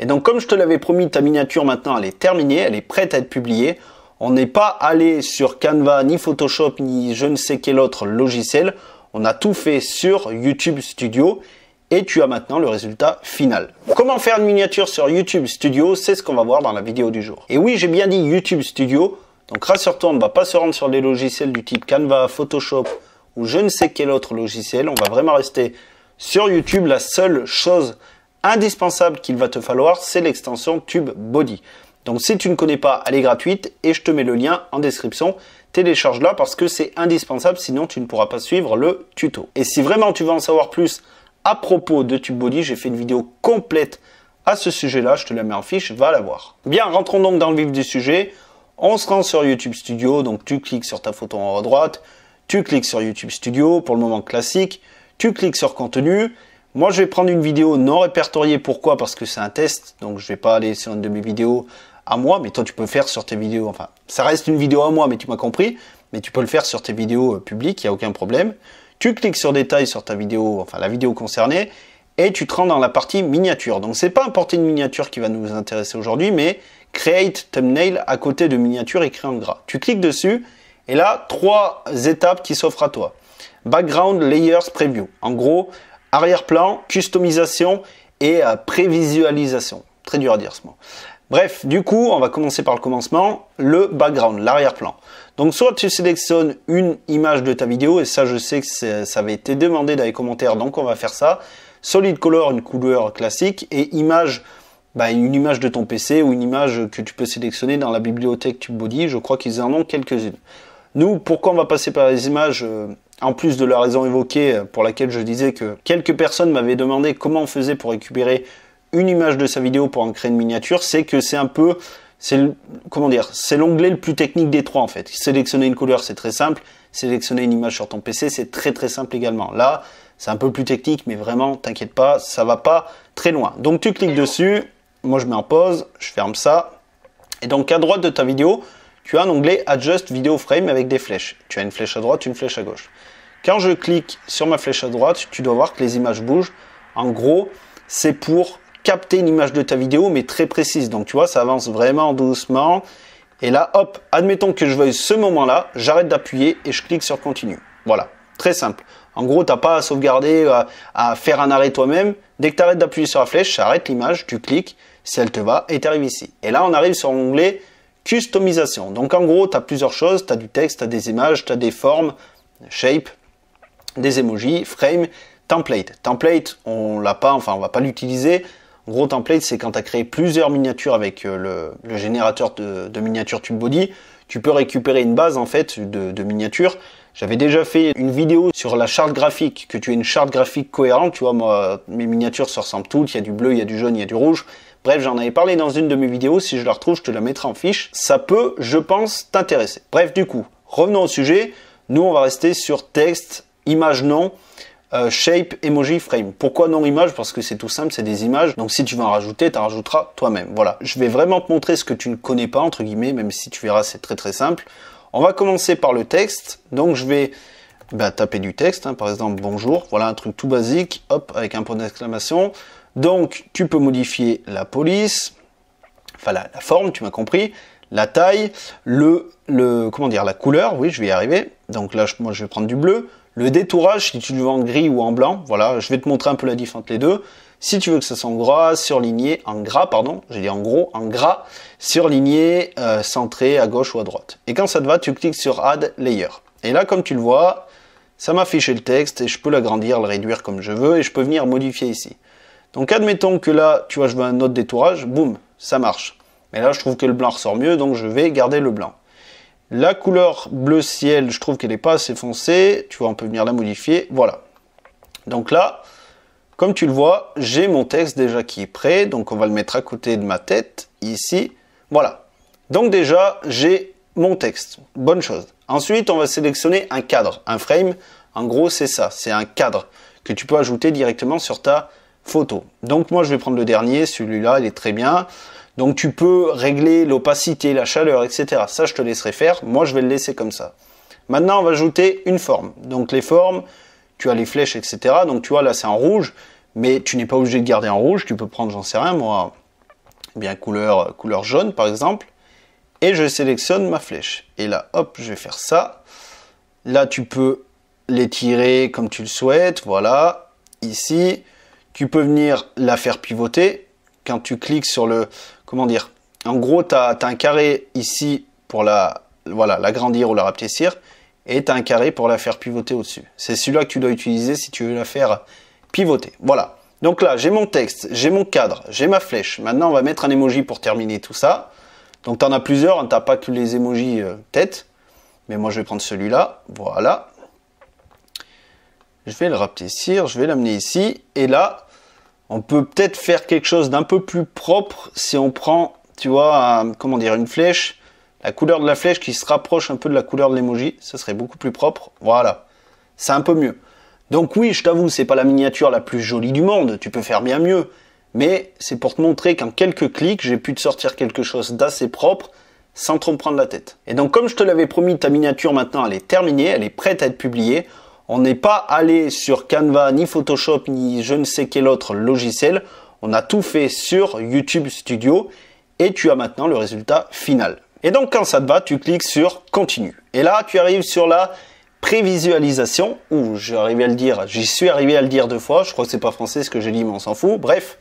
Et donc comme je te l'avais promis, ta miniature maintenant elle est terminée, elle est prête à être publiée. On n'est pas allé sur Canva, ni Photoshop, ni je ne sais quel autre logiciel. On a tout fait sur YouTube Studio et tu as maintenant le résultat final. Comment faire une miniature sur YouTube Studio C'est ce qu'on va voir dans la vidéo du jour. Et oui, j'ai bien dit YouTube Studio. Donc rassure-toi, on ne va pas se rendre sur des logiciels du type Canva, Photoshop ou je ne sais quel autre logiciel. On va vraiment rester sur YouTube. La seule chose indispensable qu'il va te falloir, c'est l'extension Tube Body. Donc si tu ne connais pas, elle est gratuite et je te mets le lien en description. Télécharge-la parce que c'est indispensable, sinon tu ne pourras pas suivre le tuto. Et si vraiment tu veux en savoir plus à propos de body j'ai fait une vidéo complète à ce sujet-là, je te la mets en fiche, va la voir. Bien, rentrons donc dans le vif du sujet. On se rend sur YouTube Studio, donc tu cliques sur ta photo en haut à droite, tu cliques sur YouTube Studio pour le moment classique, tu cliques sur contenu moi, je vais prendre une vidéo non répertoriée. Pourquoi Parce que c'est un test, donc je ne vais pas aller sur une de mes vidéos à moi, mais toi, tu peux faire sur tes vidéos. Enfin, ça reste une vidéo à moi, mais tu m'as compris. Mais tu peux le faire sur tes vidéos euh, publiques, il n'y a aucun problème. Tu cliques sur détails sur ta vidéo, enfin la vidéo concernée, et tu te rends dans la partie miniature. Donc, ce n'est pas importer une miniature qui va nous intéresser aujourd'hui, mais create thumbnail à côté de miniature écrit en gras. Tu cliques dessus, et là, trois étapes qui s'offrent à toi. Background, layers, preview. En gros, Arrière-plan, customisation et euh, prévisualisation. Très dur à dire ce mot. Bref, du coup, on va commencer par le commencement, le background, l'arrière-plan. Donc soit tu sélectionnes une image de ta vidéo, et ça je sais que ça avait été demandé dans les commentaires, donc on va faire ça. Solid color, une couleur classique, et image, bah, une image de ton PC ou une image que tu peux sélectionner dans la bibliothèque body. je crois qu'ils en ont quelques-unes. Nous, pourquoi on va passer par les images euh, en plus de la raison évoquée euh, pour laquelle je disais que quelques personnes m'avaient demandé comment on faisait pour récupérer une image de sa vidéo pour en créer une miniature, c'est que c'est un peu, c'est comment dire, c'est l'onglet le plus technique des trois en fait. Sélectionner une couleur, c'est très simple. Sélectionner une image sur ton PC, c'est très très simple également. Là, c'est un peu plus technique, mais vraiment, t'inquiète pas, ça va pas très loin. Donc tu cliques dessus. Moi, je mets en pause, je ferme ça. Et donc à droite de ta vidéo, tu as un onglet Adjust Video Frame avec des flèches. Tu as une flèche à droite, une flèche à gauche. Quand je clique sur ma flèche à droite, tu dois voir que les images bougent. En gros, c'est pour capter une image de ta vidéo, mais très précise. Donc tu vois, ça avance vraiment doucement. Et là, hop, admettons que je veuille ce moment-là, j'arrête d'appuyer et je clique sur Continue. Voilà, très simple. En gros, tu n'as pas à sauvegarder, à, faire un arrêt toi-même. Dès que tu arrêtes d'appuyer sur la flèche, ça arrête l'image, tu cliques, si elle te va, et tu arrives ici. Et là, on arrive sur l'onglet customisation. Donc en gros, tu as plusieurs choses, tu as du texte, tu as des images, tu as des formes, shape, des emojis, frame, template. Template, on l'a pas, enfin on va pas l'utiliser. En gros, template, c'est quand tu as créé plusieurs miniatures avec euh, le, générateur de, de miniatures body. tu peux récupérer une base en fait de, miniatures. J'avais déjà fait une vidéo sur la charte graphique, que tu aies une charte graphique cohérente. Tu vois, mes miniatures se ressemblent toutes. Il y a du bleu, il y a du jaune, il y a du rouge. Bref, j'en avais parlé dans une de mes vidéos, si je la retrouve, je te la mettrai en fiche. Ça peut, je pense, t'intéresser. Bref, du coup, revenons au sujet. Nous, on va rester sur texte, image non. Euh, shape, emoji, frame. Pourquoi non image Parce que c'est tout simple, c'est des images. Donc si tu veux en rajouter, tu en rajouteras toi-même. Voilà, je vais vraiment te montrer ce que tu ne connais pas, entre guillemets, même si tu verras, c'est très très simple. On va commencer par le texte. Donc je vais bah, taper du texte, hein. par exemple bonjour, voilà un truc tout basique, hop, avec un point d'exclamation. Donc tu peux modifier la police, enfin la, forme, tu m'as compris, la taille, le, le, comment dire, la couleur, oui, je vais y arriver. Donc là, moi, je vais prendre du bleu. Le détourage, si tu le veux en gris ou en blanc, voilà, je vais te montrer un peu la différence entre les deux. Si tu veux que ça soit en gras, surligné, en gras, pardon, j'ai dit en gros, en gras, surligné, euh, centré, à gauche ou à droite. Et quand ça te va, tu cliques sur Add Layer. Et là, comme tu le vois, ça m'a le texte et je peux l'agrandir, le réduire comme je veux et je peux venir modifier ici. Donc admettons que là, tu vois, je veux un autre détourage, boum, ça marche. Mais là, je trouve que le blanc ressort mieux, donc je vais garder le blanc. La couleur bleu ciel, je trouve qu'elle n'est pas assez foncée. Tu vois, on peut venir la modifier. Voilà. Donc là, comme tu le vois, j'ai mon texte déjà qui est prêt. Donc on va le mettre à côté de ma tête, ici. Voilà. Donc déjà, j'ai mon texte. Bonne chose. Ensuite, on va sélectionner un cadre, un frame. En gros, c'est ça. C'est un cadre que tu peux ajouter directement sur ta photo. Donc moi je vais prendre le dernier, celui-là il est très bien. Donc tu peux régler l'opacité, la chaleur, etc. Ça je te laisserai faire, moi je vais le laisser comme ça. Maintenant on va ajouter une forme. Donc les formes, tu as les flèches, etc. Donc tu vois là c'est en rouge, mais tu n'es pas obligé de garder en rouge, tu peux prendre, j'en sais rien moi, bien couleur, couleur jaune par exemple. Et je sélectionne ma flèche. Et là, hop, je vais faire ça. Là, tu peux l'étirer comme tu le souhaites. Voilà. Ici, tu peux venir la faire pivoter. Quand tu cliques sur le... Comment dire En gros, tu as, un carré ici pour la voilà l'agrandir ou la rapetir et tu as un carré pour la faire pivoter au-dessus. C'est celui-là que tu dois utiliser si tu veux la faire pivoter. Voilà. Donc là, j'ai mon texte, j'ai mon cadre, j'ai ma flèche. Maintenant, on va mettre un emoji pour terminer tout ça. Donc tu en as plusieurs, hein. tu n'as pas que les emojis euh, tête. Mais moi, je vais prendre celui-là. Voilà je vais le rapetissir, je vais l'amener ici, et là, on peut peut-être faire quelque chose d'un peu plus propre si on prend, tu vois, comment dire, une flèche, la couleur de la flèche qui se rapproche un peu de la couleur de l'emoji, ce serait beaucoup plus propre, voilà, c'est un peu mieux. Donc oui, je t'avoue, c'est pas la miniature la plus jolie du monde, tu peux faire bien mieux, mais c'est pour te montrer qu'en quelques clics, j'ai pu te sortir quelque chose d'assez propre, sans trop prendre la tête. Et donc comme je te l'avais promis, ta miniature maintenant elle est terminée, elle est prête à être publiée, on n'est pas allé sur Canva, ni Photoshop, ni je ne sais quel autre logiciel. On a tout fait sur YouTube Studio et tu as maintenant le résultat final. Et donc quand ça te va, tu cliques sur continue. Et là, tu arrives sur la prévisualisation, ou j'arrivais à le dire, j'y suis arrivé à le dire deux fois, je crois que c'est pas français ce que j'ai dit, mais on s'en fout, bref.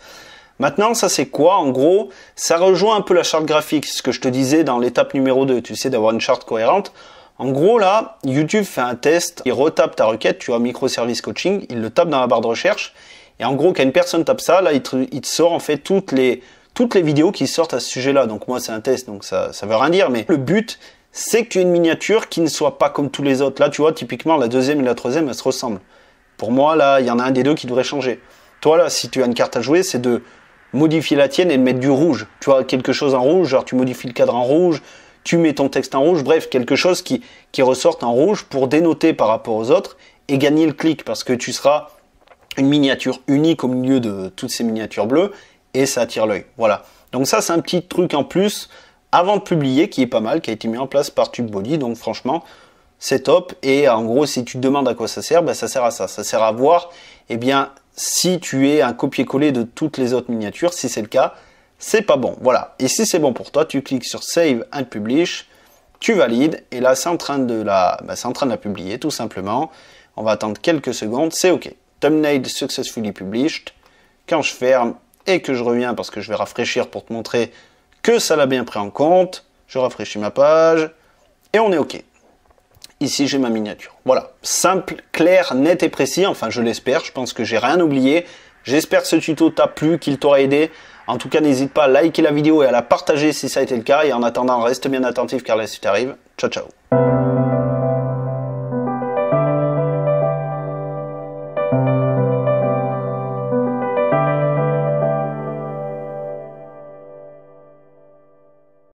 Maintenant, ça c'est quoi En gros, ça rejoint un peu la charte graphique, ce que je te disais dans l'étape numéro 2, tu sais, d'avoir une charte cohérente. En gros, là, YouTube fait un test, il retape ta requête, tu vois, microservice coaching, il le tape dans la barre de recherche. Et en gros, quand une personne tape ça, là, il te, sort en fait toutes les, toutes les vidéos qui sortent à ce sujet-là. Donc moi, c'est un test, donc ça, ça veut rien dire, mais le but, c'est que tu aies une miniature qui ne soit pas comme tous les autres. Là, tu vois, typiquement, la deuxième et la troisième, elles se ressemblent. Pour moi, là, il y en a un des deux qui devrait changer. Toi, là, si tu as une carte à jouer, c'est de modifier la tienne et de mettre du rouge. Tu vois, quelque chose en rouge, genre tu modifies le cadre en rouge, tu mets ton texte en rouge, bref, quelque chose qui, qui ressorte en rouge pour dénoter par rapport aux autres et gagner le clic parce que tu seras une miniature unique au milieu de toutes ces miniatures bleues et ça attire l'œil. Voilà. Donc ça, c'est un petit truc en plus avant de publier qui est pas mal, qui a été mis en place par TubeBuddy. Donc franchement, c'est top. Et en gros, si tu te demandes à quoi ça sert, ben, ça sert à ça. Ça sert à voir, eh bien, si tu es un copier-coller de toutes les autres miniatures, si c'est le cas, c'est pas bon. Voilà. Et si c'est bon pour toi, tu cliques sur Save and Publish, tu valides, et là, c'est en train de la, bah, en train de la publier, tout simplement. On va attendre quelques secondes, c'est OK. Thumbnail successfully published. Quand je ferme et que je reviens parce que je vais rafraîchir pour te montrer que ça l'a bien pris en compte, je rafraîchis ma page et on est OK. Ici, j'ai ma miniature. Voilà, simple, clair, net et précis. Enfin, je l'espère, je pense que j'ai rien oublié. J'espère que ce tuto t'a plu, qu'il t'aura aidé en tout cas, n'hésite pas à liker la vidéo et à la partager si ça a été le cas. Et en attendant, reste bien attentif car la suite arrive. Ciao, ciao.